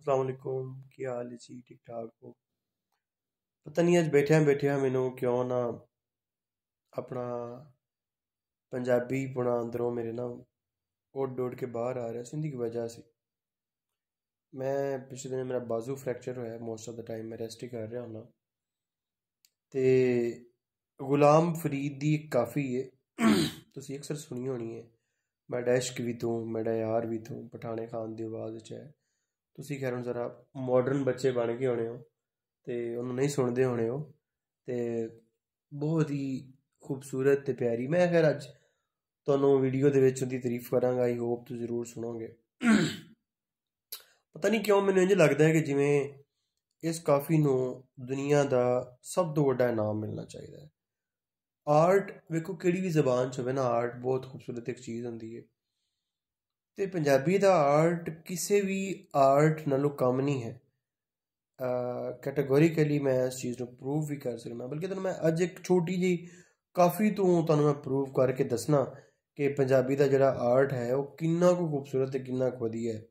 असलकुम ਅਲੈਕੁਮ ਕੀ ਹਾਲ ਜੀ ਠੀਕ ਠਾਕ ਹੋ ਪਤਾ ਨਹੀਂ ਅੱਜ ਬੈਠਿਆ ਬੈਠਿਆ ਮੈਨੂੰ ਕਿਉਂ ਨਾ ਆਪਣਾ ਪੰਜਾਬੀ ਪੁਣਾ ਅੰਦਰੋਂ ਮੇਰੇ ਨਾ ਉੱਡ ਡੋੜ ਕੇ ਬਾਹਰ ਆ ਰਿਹਾ ਸਿੰਧੀ ਦੀ ਵਜ੍ਹਾ ਸੀ ਮੈਂ ਪਿਛਲੇ ਦਿਨ ਮੇਰਾ ਬਾਜ਼ੂ ਫ੍ਰੈਕਚਰ ਹੋਇਆ ਮੋਸਟ ਆਫ ਦਾ ਟਾਈਮ ਮੈਂ ਰੈਸਟ ਹੀ ਕਰ ਰਿਹਾ ਹੁੰਦਾ ਤੇ ਗੁਲਾਮ ਫਰੀਦ ਦੀ ਕਾਫੀ ਹੈ ਤੁਸੀਂ ਅਕਸਰ ਸੁਣੀ ਹੋਣੀ ਹੈ ਮੈਂ ਡੈਸ਼ਕ ਵੀ ਤੂੰ ਮੇਰਾ ਯਾਰ ਵੀ ਤੂੰ ਪਠਾਣੇ ਖਾਨ ਦੀ ਆਵਾਜ਼ 'ਚ ਹੈ ਤੁਸੀਂ ਖੈਰ ਹੁਣ ਜ਼ਰਾ ਮਾਡਰਨ ਬੱਚੇ ਬਣ ਕੇ ਆਉਣੇ ਹੋ ਤੇ ਉਹਨੂੰ ਨਹੀਂ ਸੁਣਦੇ ਹੋਣੇ ਹੋ ਤੇ ਬਹੁਤ ਹੀ ਖੂਬਸੂਰਤ ਤੇ ਪਿਆਰੀ ਮੈਂ ਅਗਰ ਅੱਜ ਤੁਹਾਨੂੰ ਵੀਡੀਓ ਦੇ ਵਿੱਚ ਉਹਦੀ ਤਾਰੀਫ ਕਰਾਂਗਾ ਆਈ ਹੋਪ ਤੁਸੀਂ ਜ਼ਰੂਰ ਸੁਣੋਗੇ ਪਤਾ ਨਹੀਂ ਕਿਉਂ ਮੈਨੂੰ ਇੰਜ ਲੱਗਦਾ ਹੈ ਕਿ ਜਿਵੇਂ ਇਸ ਕਾਫੀ ਨੂੰ ਦੁਨੀਆ ਦਾ ਸਭ ਤੋਂ ਵੱਡਾ ਇਨਾਮ ਮਿਲਣਾ ਚਾਹੀਦਾ ਹੈ ਆਰਟ ਵੇਖੋ ਕਿਹੜੀ ਵੀ ਜ਼ਬਾਨ ਚ ਹੋਵੇ ਨਾ ਆਰਟ ਬਹੁਤ ਖੂਬਸੂਰਤ ਇੱਕ ਚੀਜ਼ ਹੁੰਦੀ ਹੈ ਤੇ ਪੰਜਾਬੀ ਦਾ ਆਰਟ ਕਿਸੇ ਵੀ ਆਰਟ ਨਾਲੋਂ ਕਮ ਨਹੀਂ ਹੈ ਕੈਟਾਗੋਰੀਕਲੀ ਮੈਂ ਇਸ ਚੀਜ਼ ਨੂੰ ਪ੍ਰੂਵ ਵੀ ਕਰ ਸਕਦਾ ਬਲਕਿ ਤੁਹਾਨੂੰ ਮੈਂ ਅੱਜ ਇੱਕ ਛੋਟੀ ਜੀ ਕਾਫੀ ਤੋਂ ਤੁਹਾਨੂੰ ਮੈਂ ਪ੍ਰੂਵ ਕਰਕੇ ਦੱਸਣਾ ਕਿ ਪੰਜਾਬੀ ਦਾ ਜਿਹੜਾ ਆਰਟ ਹੈ ਉਹ ਕਿੰਨਾ ਕੁ ਖੂਬਸੂਰਤ ਤੇ ਕਿੰਨਾ ਕੁ ਵਧੀਆ ਹੈ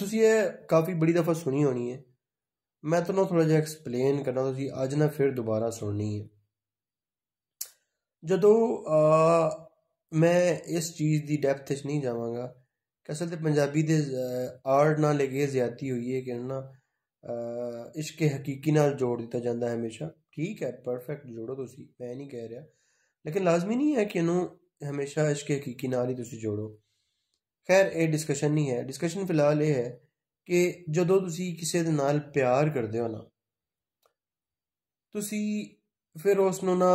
ਤੁਸੀਂ ਇਹ ਕਾਫੀ ਬੜੀ ਦਫਾ ਸੁਣੀ ਹੋਣੀ ਹੈ ਮੈਂ ਤੁਹਾਨੂੰ ਥੋੜਾ ਜਿਹਾ ਐਕਸਪਲੇਨ ਕਰਨਾ ਤੁਸੀਂ ਅੱਜ ਨਾ ਫਿਰ ਦੁਬਾਰਾ ਸੁਣਨੀ ਹੈ ਜਦੋਂ ਮੈਂ ਇਸ ਚੀਜ਼ ਦੀ ਡੈਪਥ 'ਚ ਨਹੀਂ ਜਾਵਾਂਗਾ ਕਿ ਅਸਲ ਤੇ ਪੰਜਾਬੀ ਦੇ ਆਰਟ ਨਾਲ ਲੱਗੇ ਜ਼ਿਆਤੀ ਹੋਈ ਹੈ ਕਿ ਨਾ ਇਸ਼ਕ ਹਕੀਕੀ ਨਾਲ ਜੋੜ ਦਿੱਤਾ ਜਾਂਦਾ ਹੈ ਹਮੇਸ਼ਾ ਠੀਕ ਹੈ ਪਰਫੈਕਟ ਜੋੜੋ ਤੁਸੀਂ ਮੈਂ ਨਹੀਂ ਕਹਿ ਰਿਹਾ ਲੇਕਿਨ ਲਾਜ਼ਮੀ ਨਹੀਂ ਹੈ ਕਿ ਇਹਨੂੰ ਹਮੇਸ਼ਾ ਇਸ਼ਕ ਹਕੀਕੀ ਨਾਲ ਹੀ ਤੁਸੀਂ ਜੋੜੋ ਖੈਰ ਇਹ ਡਿਸਕਸ਼ਨ ਨਹੀਂ ਹੈ ਡਿਸਕਸ਼ਨ ਫਿਲਹਾਲ ਇਹ ਹੈ ਕਿ ਜਦੋਂ ਤੁਸੀਂ ਕਿਸੇ ਦੇ ਨਾਲ ਪਿਆਰ ਕਰਦੇ ਹੋ ਨਾ ਤੁਸੀਂ ਫਿਰ ਉਸ ਨੂੰ ਨਾ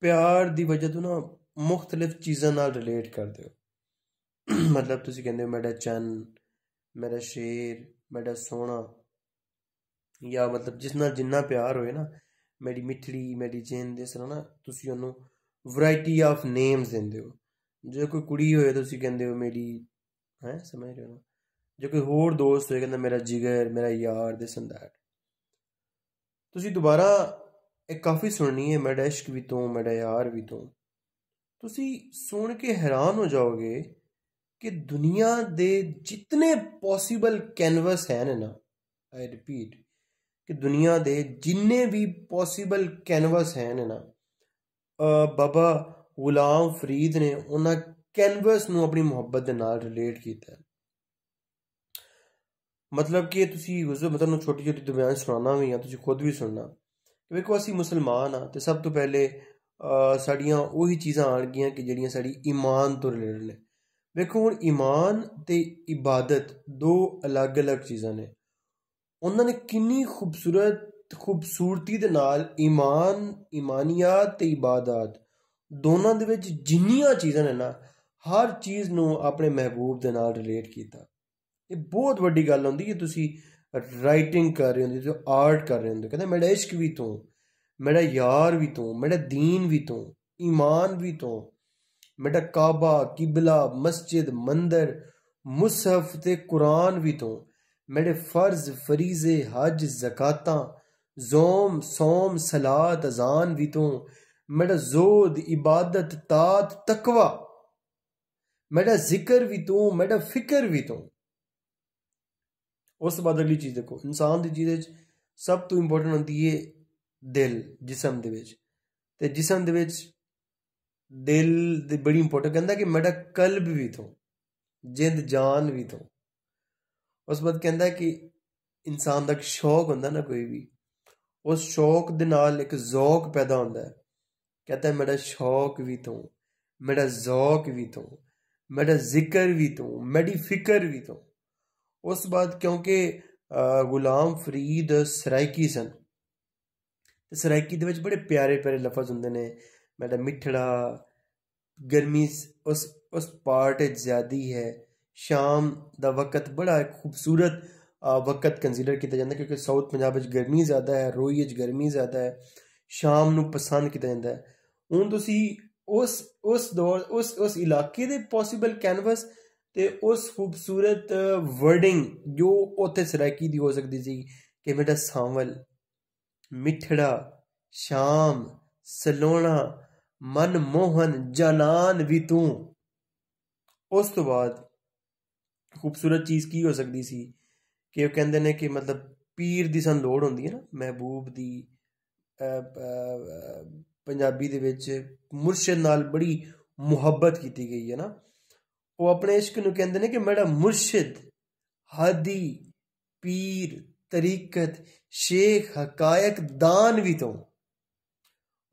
ਪਿਆਰ ਦੀ ਵਜ੍ਹਾ ਤੋਂ ਨਾ ਮੁxtਲਿਫ ਚੀਜ਼ਾਂ ਨਾਲ ਰਿਲੇਟ ਕਰਦੇ ਹੋ ਮਤਲਬ ਤੁਸੀਂ ਕਹਿੰਦੇ ਹੋ ਮੇਰਾ ਚੰਨ ਮੇਰਾ ਸ਼ੇਰ ਮੇਰਾ ਸੋਨਾ ਜਾਂ ਮਤਲਬ ਜਿਸ ਨਾਲ ਜਿੰਨਾ ਪਿਆਰ ਹੋਏ ਨਾ ਮੇਰੀ ਮਿੱਠੜੀ ਮੇਰੀ ਜਿੰਦ ਦੇ ਸਰ ਨਾ ਤੁਸੀਂ ਉਹਨੂੰ ਵੈਰਾਈਟੀ ਆਫ ਨੇਮਸ ਦਿੰਦੇ ਹੋ ਜੇ ਕੋਈ ਕੁੜੀ ਹੋਏ ਤੁਸੀਂ ਕਹਿੰਦੇ ਹੋ ਮੇਰੀ ਹੈ ਸਮਝ ਰਹੇ ਹੋ ਜੇ ਕੋਈ ਹੋਰ ਦੋਸਤ ਹੋਏ ਕਹਿੰਦਾ ਮੇਰਾ ਜਿਗਰ ਮੇਰਾ ਯਾਰ ਦਿਸ ਐਂਡ ਤੁਸੀਂ ਦੁਬਾਰਾ ਇਹ ਕਾਫੀ ਸੁਣਨੀ ਹੈ ਮੇਰਾ ਇਸ਼ਕ ਵੀ ਤੋਂ ਮੇਰਾ ਯਾਰ ਵੀ ਤੋਂ ਤੁਸੀਂ ਸੁਣ ਕੇ ਹੈਰਾਨ ਹੋ ਜਾਓਗੇ ਕਿ ਦੁਨੀਆ ਦੇ ਜਿੰਨੇ ਪੋਸੀਬਲ ਕੈਨਵਸ ਹਨ ਨਾ ਆਈ ਰਿਪੀਟ ਕਿ ਦੁਨੀਆ ਦੇ ਜਿੰਨੇ ਵੀ ਪੋਸੀਬਲ ਕੈਨਵਸ ਹਨ ਨਾ ਬਾਬਾ ਗੁਲਾਮ ਫਰੀਦ ਨੇ ਉਹਨਾਂ ਕੈਨਵਸ ਨੂੰ ਆਪਣੀ ਮੁਹੱਬਤ ਦੇ ਨਾਲ ਰਿਲੇਟ ਕੀਤਾ ਮਤਲਬ ਕਿ ਤੁਸੀਂ ਉਸ ਮਤਲਬ ਨੂੰ ਛੋਟੀ ਛੋਟੀ ਦੁਬਿਆਨ ਸੁਣਾਉਣਾ ਵੀ ਆ ਤੁਸੀਂ ਖੁਦ ਵੀ ਸੁਣਨਾ ਕਿ ਵੇਖੋ ਅਸੀਂ ਮੁਸਲਮਾਨ ਆ ਤੇ ਸਭ ਤੋਂ ਪਹਿਲੇ ਸਾਡੀਆਂ ਉਹੀ ਚੀਜ਼ਾਂ ਆਣ ਗਈਆਂ ਕਿ ਜਿਹੜੀਆਂ ਸਾਡੀ ਈਮਾਨ ਤੋਂ ਰਿਲੇਟਡ ਨੇ ਵੇਖੋ ਹੁਣ ਈਮਾਨ ਤੇ ਇਬਾਦਤ ਦੋ ਅਲੱਗ-ਅਲੱਗ ਚੀਜ਼ਾਂ ਨੇ ਉਹਨਾਂ ਨੇ ਕਿੰਨੀ ਖੂਬਸੂਰਤ ਖੂਬਸੂਰਤੀ ਦੇ ਨਾਲ ਈਮਾਨ ਇਮਾਨੀਅਤ ਤੇ ਇਬਾਦਤ ਦੋਨਾਂ ਦੇ ਵਿੱਚ ਜਿੰਨੀਆਂ ਚੀਜ਼ਾਂ ਨੇ ਨਾ ਹਰ ਚੀਜ਼ ਨੂੰ ਆਪਣੇ ਮਹਿਬੂਬ ਦੇ ਨਾਲ ਰਿਲੇਟ ਕੀਤਾ ਇਹ ਬਹੁਤ ਵੱਡੀ ਗੱਲ ਹੁੰਦੀ ਹੈ ਤੁਸੀਂ ਰਾਈਟਿੰਗ ਕਰ ਰਹੇ ਹੁੰਦੇ ਜੋ ਆਰਟ ਕਰ ਰਹੇ ਹੁੰਦੇ ਕਹਿੰਦਾ ਮੈਂ ਇਸ਼ਕ ਵੀ ਤੂੰ मेरा यार भी तो मेरा दीन भी तो ईमान भी तो मेरा काबा किबला मस्जिद मंदिर मुसहफ ते कुरान भी तो मेरे फ़र्ज फरीज़े हज जक़ात जोम सोम सलात अजान भी तो मेरा जोद इबादत तात तकवा मेरा जिक्र भी तो मेरा फिक्र भी तो उस बाद अगली चीज़ देखो इंसान की चीज़ सब तो इंपोर्टेंट होती है ਦਿਲ ਜਿਸਮ ਦੇ ਵਿੱਚ ਤੇ ਜਿਸਮ ਦੇ ਵਿੱਚ ਦਿਲ ਦੀ ਬੜੀ ਇੰਪੋਰਟੈਂਟ ਕਹਿੰਦਾ ਕਿ ਮੇਰਾ ਕਲਬ ਵੀ ਤੋਂ ਜਿੰਦ ਜਾਨ ਵੀ ਤੋਂ ਉਸ ਬਾਅਦ ਕਹਿੰਦਾ ਕਿ ਇਨਸਾਨ ਦਾ ਸ਼ੌਕ ਹੁੰਦਾ ਨਾ ਕੋਈ ਵੀ ਉਸ ਸ਼ੌਕ ਦੇ ਨਾਲ ਇੱਕ ਜ਼ੌਕ ਪੈਦਾ ਹੁੰਦਾ ਹੈ ਕਹਿੰਦਾ ਮੇਰਾ ਸ਼ੌਕ ਵੀ ਤੋਂ ਮੇਰਾ ਜ਼ੌਕ ਵੀ ਤੋਂ ਮੇਰਾ ਜ਼ਿਕਰ ਵੀ ਤੋਂ ਮੇਰੀ ਫਿਕਰ ਵੀ ਤੋਂ ਉਸ ਬਾਅਦ ਕਿਉਂਕਿ ਗੁਲਾਮ ਫਰੀਦ ਸਰਾਇਕੀ ਸਨ ਤੇ ਸਰਾਇਕੀ ਦੇ ਵਿੱਚ ਬੜੇ ਪਿਆਰੇ ਪਿਆਰੇ ਲਫ਼ਜ਼ ਹੁੰਦੇ ਨੇ ਮੈਡਾ ਮਿੱਠੜਾ ਗਰਮੀ ਉਸ ਉਸ ਪਾਰਟ ਜ਼ਿਆਦੀ ਹੈ ਸ਼ਾਮ ਦਾ ਵਕਤ ਬੜਾ ਖੂਬਸੂਰਤ ਵਕਤ ਕੰਸੀਡਰ ਕੀਤਾ ਜਾਂਦਾ ਕਿਉਂਕਿ ਸਾਊਥ ਪੰਜਾਬ ਵਿੱਚ ਗਰਮੀ ਜ਼ਿਆਦਾ ਹੈ ਰੋਈ ਵਿੱਚ ਗਰਮੀ ਜ਼ਿਆਦਾ ਹੈ ਸ਼ਾਮ ਨੂੰ ਪਸੰਦ ਕੀਤਾ ਜਾਂਦਾ ਹੈ ਹੁਣ ਤੁਸੀਂ ਉਸ ਉਸ ਦੌਰ ਉਸ ਉਸ ਇਲਾਕੇ ਦੇ ਪੋਸੀਬਲ ਕੈਨਵਸ ਤੇ ਉਸ ਖੂਬਸੂਰਤ ਵਰਡਿੰਗ ਜੋ ਉੱਥੇ ਸਰਾਇਕੀ ਦੀ ਹੋ ਸਕਦੀ ਸੀ ਕਿ ਮੇਰਾ ਸਾਵਲ ਮਿੱਠੜਾ ਸ਼ਾਮ ਸਲੋਣਾ ਮਨ ਮੋਹਨ ਜਨਾਨ ਵੀ ਤੂੰ ਉਸ ਤੋਂ ਬਾਅਦ ਖੂਬਸੂਰਤ ਚੀਜ਼ ਕੀ ਹੋ ਸਕਦੀ ਸੀ ਕਿ ਉਹ ਕਹਿੰਦੇ ਨੇ ਕਿ ਮਤਲਬ ਪੀਰ ਦੀ ਸਾਨੂੰ ਲੋੜ ਹੁੰਦੀ ਹੈ ਨਾ ਮਹਿਬੂਬ ਦੀ ਪੰਜਾਬੀ ਦੇ ਵਿੱਚ ਮੁਰਸ਼ਿਦ ਨਾਲ ਬੜੀ ਮੁਹੱਬਤ ਕੀਤੀ ਗਈ ਹੈ ਨਾ ਉਹ ਆਪਣੇ ਇਸ਼ਕ ਨੂੰ ਕਹਿੰਦੇ ਨੇ ਕਿ ਮੇਰਾ ਮੁਰਸ਼ਿਦ ਹਾਦੀ ਪੀਰ ਤਰੀਕਤ ਸ਼ੇਖ ਹਕਾਇਕ ਦਾਨ ਵੀ ਤੋਂ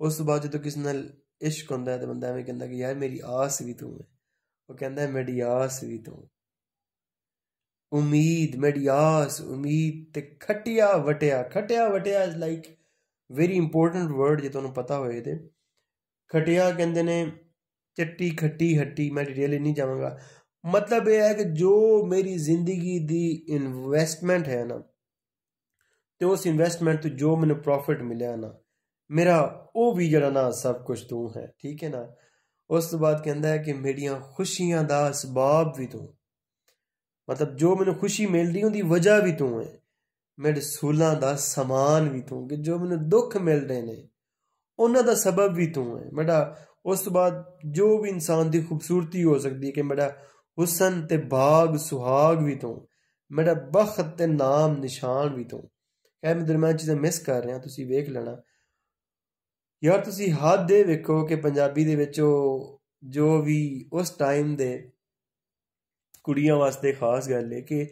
ਉਸ ਤੋਂ ਬਾਅਦ ਜਦੋਂ ਕਿਸ ਨਾਲ ਇਸ਼ਕ ਹੁੰਦਾ ਹੈ ਤਾਂ ਬੰਦਾ ਐਵੇਂ ਕਹਿੰਦਾ ਕਿ ਯਾਰ ਮੇਰੀ ਆਸ ਵੀ ਤੂੰ ਹੈ ਉਹ ਕਹਿੰਦਾ ਮੇਰੀ ਆਸ ਵੀ ਤੂੰ ਉਮੀਦ ਮੇਰੀ ਆਸ ਉਮੀਦ ਤੇ ਖਟਿਆ ਵਟਿਆ ਖਟਿਆ ਵਟਿਆ is like very important word ਜੇ ਤੁਹਾਨੂੰ ਪਤਾ ਹੋਵੇ ਤੇ ਖਟਿਆ ਕਹਿੰਦੇ ਨੇ ਚੱਟੀ ਖੱਟੀ ਹੱਟੀ ਮੈਂ ਡਿਟੇਲ ਨਹੀਂ ਜਾਵਾਂਗਾ ਮਤਲਬ ਇਹ ਹੈ ਕਿ ਜੋ ਮੇਰੀ ਜ਼ਿੰਦਗੀ ਦੀ ਇਨਵੈਸਟਮੈਂਟ ਹੈ ਨਾ ਤੇ ਉਸ ਇਨਵੈਸਟਮੈਂਟ ਤੋਂ ਜੋ ਮੈਨੂੰ ਪ੍ਰੋਫਿਟ ਮਿਲਿਆ ਨਾ ਮੇਰਾ ਉਹ ਵੀ ਜਿਹੜਾ ਨਾ ਸਭ ਕੁਝ ਤੂੰ ਹੈ ਠੀਕ ਹੈ ਨਾ ਉਸ ਤੋਂ ਬਾਅਦ ਕਹਿੰਦਾ ਹੈ ਕਿ ਮੇਰੀਆਂ ਖੁਸ਼ੀਆਂ ਦਾ ਸਬਾਬ ਵੀ ਤੂੰ ਮਤਲਬ ਜੋ ਮੈਨੂੰ ਖੁਸ਼ੀ ਮਿਲਦੀ ਉਹਦੀ ਵਜ੍ਹਾ ਵੀ ਤੂੰ ਹੈ ਮੇਰੇ ਸੂਲਾਂ ਦਾ ਸਮਾਨ ਵੀ ਤੂੰ ਕਿ ਜੋ ਮੈਨੂੰ ਦੁੱਖ ਮਿਲਦੇ ਨੇ ਉਹਨਾਂ ਦਾ ਸਬਬ ਵੀ ਤੂੰ ਹੈ ਮੇਰਾ ਉਸ ਤੋਂ ਬਾਅਦ ਜੋ ਵੀ ਇਨਸਾਨ ਦੀ ਖੂਬਸੂਰਤੀ ਹੋ ਸਕਦੀ ਹੈ ਕਿ ਮੇਰਾ ਹੁਸਨ ਤੇ ਬਾਗ ਸੁਹਾਗ ਵੀ ਤੂੰ ਮੇਰਾ ਬਖਤ ਤੇ ਨਾਮ ਨਿਸ਼ਾਨ ਵੀ ਤੂੰ ਇਹ ਮੈਂ ਦਰਮਿਆਨ ਚੀਜ਼ਾਂ ਮਿਸ ਕਰ ਰਿਹਾ ਤੁਸੀਂ ਵੇਖ ਲੈਣਾ ਯਾਰ ਤੁਸੀਂ ਹੱਦ ਦੇ ਵੇਖੋ ਕਿ ਪੰਜਾਬੀ ਦੇ ਵਿੱਚ ਉਹ ਜੋ ਵੀ ਉਸ ਟਾਈਮ ਦੇ ਕੁੜੀਆਂ ਵਾਸਤੇ ਖਾਸ ਗੱਲ ਹੈ ਕਿ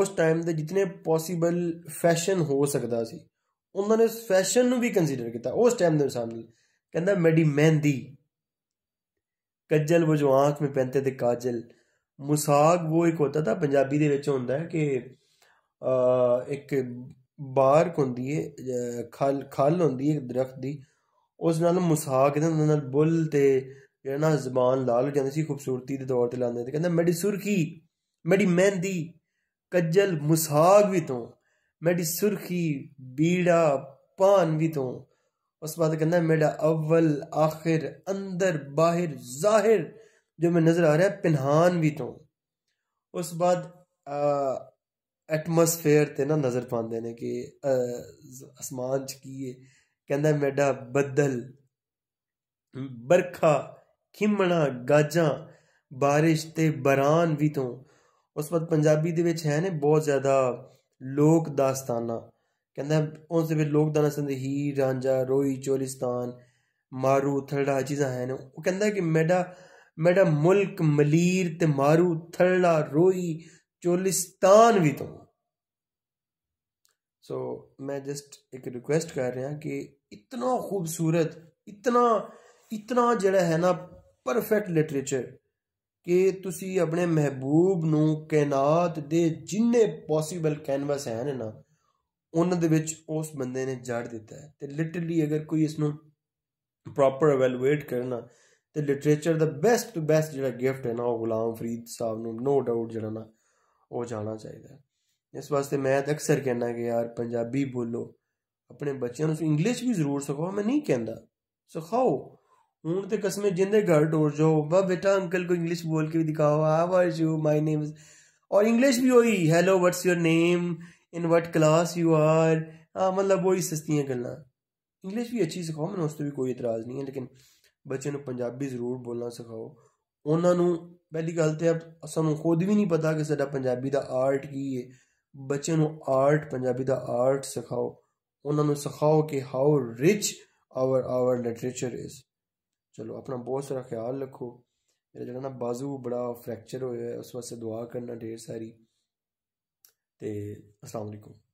ਉਸ ਟਾਈਮ ਦੇ ਜਿੰਨੇ ਪੋਸੀਬਲ ਫੈਸ਼ਨ ਹੋ ਸਕਦਾ ਸੀ ਉਹਨਾਂ ਨੇ ਉਸ ਫੈਸ਼ਨ ਨੂੰ ਵੀ ਕੰਸੀਡਰ ਕੀਤਾ ਉਸ ਟਾਈਮ ਦੇ ਸਾਹਮਣੇ ਕਹਿੰਦਾ ਮੇਡੀ ਮਹਿੰਦੀ ਕੱਜਲ ਉਹ ਜੋ ਆਂਖ ਮੇ ਪਹਿਨਤੇ ਤੇ ਕਾਜਲ ਮੁਸਾਗ ਉਹ ਇੱਕ ਹੁੰਦਾ ਤਾਂ ਪੰਜਾਬੀ ਦੇ ਵਿੱਚ ਹੁੰਦਾ ਹੈ ਕਿ ਇੱਕ ਬਾਰਕ ਹੁੰਦੀ ਹੈ ਖਲ ਖਲ ਹੁੰਦੀ ਹੈ ਦਰਖਤ ਦੀ ਉਸ ਨਾਲ ਮੁਸਾ ਕਹਿੰਦੇ ਉਹਨਾਂ ਨਾਲ ਬੁੱਲ ਤੇ ਜਿਹੜਾ ਨਾ ਜ਼ਬਾਨ ਲਾਲ ਹੋ ਜਾਂਦੀ ਸੀ ਖੂਬਸੂਰਤੀ ਦੇ ਤੌਰ ਤੇ ਲਾਉਂਦੇ ਤੇ ਕਹਿੰਦਾ ਮੈਡੀ ਸੁਰਖੀ ਮੈਡੀ ਮਹਿੰਦੀ ਕੱਜਲ ਮੁਸਾਗ ਵੀ ਤੋਂ ਮੈਡੀ ਸੁਰਖੀ ਬੀੜਾ ਪਾਨ ਵੀ ਤੋਂ ਉਸ ਬਾਅਦ ਕਹਿੰਦਾ ਮੇਰਾ ਅਵਲ ਆਖਿਰ ਅੰਦਰ ਬਾਹਰ ਜ਼ਾਹਿਰ जो मैं नज़र आ रहा है पिनहान भी तो उस बाद ਐਟਮੋਸਫੇਅਰ ਤੇ ਨਾ ਨਜ਼ਰ ਪਾਉਂਦੇ ਨੇ ਕਿ ਅਸਮਾਨ 'ਚ ਕੀ ਹੈ ਕਹਿੰਦਾ ਮੇਡਾ ਬੱਦਲ ਬਰਖਾ ਖਿਮਣਾ ਗਾਜਾਂ ਬਾਰਿਸ਼ ਤੇ ਬਰਾਨ ਵੀ ਤੋਂ ਉਸ ਵਕਤ ਪੰਜਾਬੀ ਦੇ ਵਿੱਚ ਹੈ ਨੇ ਬਹੁਤ ਜ਼ਿਆਦਾ ਲੋਕ ਦਾਸਤਾਨਾ ਕਹਿੰਦਾ ਉਸ ਦੇ ਵਿੱਚ ਲੋਕ ਦਾਨਾ ਸੰਦ ਹੀ ਰਾਂਝਾ ਰੋਈ ਚੋਲਿਸਤਾਨ ਮਾਰੂ ਥੜਾ ਚੀਜ਼ਾਂ ਹੈ ਨੇ ਉਹ ਕਹਿੰਦਾ ਕਿ ਮੇਡਾ ਮੇਡਾ ਮੁਲਕ ਮਲੀਰ ਤੇ ਮਾਰੂ ਥੜਾ ਰੋਈ ਚੋਲਿਸਤਾਨ ਵੀ ਤੋਂ ਸੋ ਮੈਂ ਜਸਟ ਇੱਕ ਰਿਕੁਐਸਟ ਕਰ ਰਿਹਾ ਕਿ ਇਤਨਾ ਖੂਬਸੂਰਤ ਇਤਨਾ ਇਤਨਾ ਜਿਹੜਾ ਹੈ ਨਾ ਪਰਫੈਕਟ ਲਿਟਰੇਚਰ ਕਿ ਤੁਸੀਂ ਆਪਣੇ ਮਹਿਬੂਬ ਨੂੰ ਕਾਇਨਾਤ ਦੇ ਜਿੰਨੇ ਪੋਸੀਬਲ ਕੈਨਵਸ ਹੈ ਨਾ ਉਹਨਾਂ ਦੇ ਵਿੱਚ ਉਸ ਬੰਦੇ ਨੇ ਜੜ ਦਿੱਤਾ ਹੈ ਤੇ ਲਿਟਰਲੀ ਅਗਰ ਕੋਈ ਇਸ ਨੂੰ ਪ੍ਰੋਪਰ ਇਵੈਲੂਏਟ ਕਰਨਾ ਤੇ ਲਿਟਰੇਚਰ ਦਾ ਬੈਸਟ ਟੂ ਬੈਸਟ ਜਿਹੜਾ ਗਿਫਟ ਹੈ ਨਾ ਉਹ ਗੁਲਾਮ ਫਰੀਦ ਸਾਹਿਬ ਨੂੰ ਨੋ ਡਾਊਟ ਜਿਹੜਾ ਨਾ ਉਹ ਜਾਣਾ ਚਾਹੀਦਾ ਇਸ ਵਾਸਤੇ ਮੈਂ ਤਾਂ ਅਕਸਰ ਕਹਿੰਦਾ ਕਿ ਯਾਰ ਪੰਜਾਬੀ ਬੋਲੋ ਆਪਣੇ ਬੱਚਿਆਂ ਨੂੰ ਇੰਗਲਿਸ਼ ਵੀ ਜ਼ਰੂਰ ਸਿਖਾਓ ਮੈਂ ਨਹੀਂ ਕਹਿੰਦਾ ਸਿਖਾਓ ਹੁਣ ਤੇ ਕਸਮੇ ਜਿੰਦੇ ਘਰ ਡੋਰ ਜਾਓ ਬਾ ਬੇਟਾ ਅੰਕਲ ਕੋ ਇੰਗਲਿਸ਼ ਬੋਲ ਕੇ ਵੀ ਦਿਖਾਓ how are you my name is और इंग्लिश भी वही hello what's your name in what class you are हाँ मतलब वही सस्तियाँ करना इंग्लिश भी अच्छी सिखाओ मैंने उस तो भी कोई इतराज़ नहीं है लेकिन बच्चे ने पंजाबी ज़रूर बोलना सिखाओ ਉਹਨਾਂ ਨੂੰ ਪਹਿਲੀ ਗੱਲ ਤੇ ਸਾਨੂੰ ਖੁਦ ਵੀ ਨਹੀਂ ਪਤਾ ਕਿ ਸਾਡਾ ਪੰਜਾਬੀ ਦਾ ਆਰਟ ਕੀ ਹੈ ਬੱਚੇ ਨੂੰ ਆਰਟ ਪੰਜਾਬੀ ਦਾ ਆਰਟ ਸਿਖਾਓ ਉਹਨਾਂ ਨੂੰ ਸਿਖਾਓ ਕਿ how rich our our literature is ਚਲੋ ਆਪਣਾ ਬਹੁਤ ਸਾਰਾ ਖਿਆਲ ਰੱਖੋ ਮੇਰਾ ਜਿਹੜਾ ਨਾ ਬਾਜ਼ੂ ਬੜਾ ਫ੍ਰੈਕਚਰ ਹੋਇਆ ਹੈ ਉਸ ਵਾਸਤੇ ਦੁਆ ਕਰਨਾ ਢੇਰ ਸਾਰੀ ਤੇ ਅਸਲਾਮ ਅਲੈਕੁਮ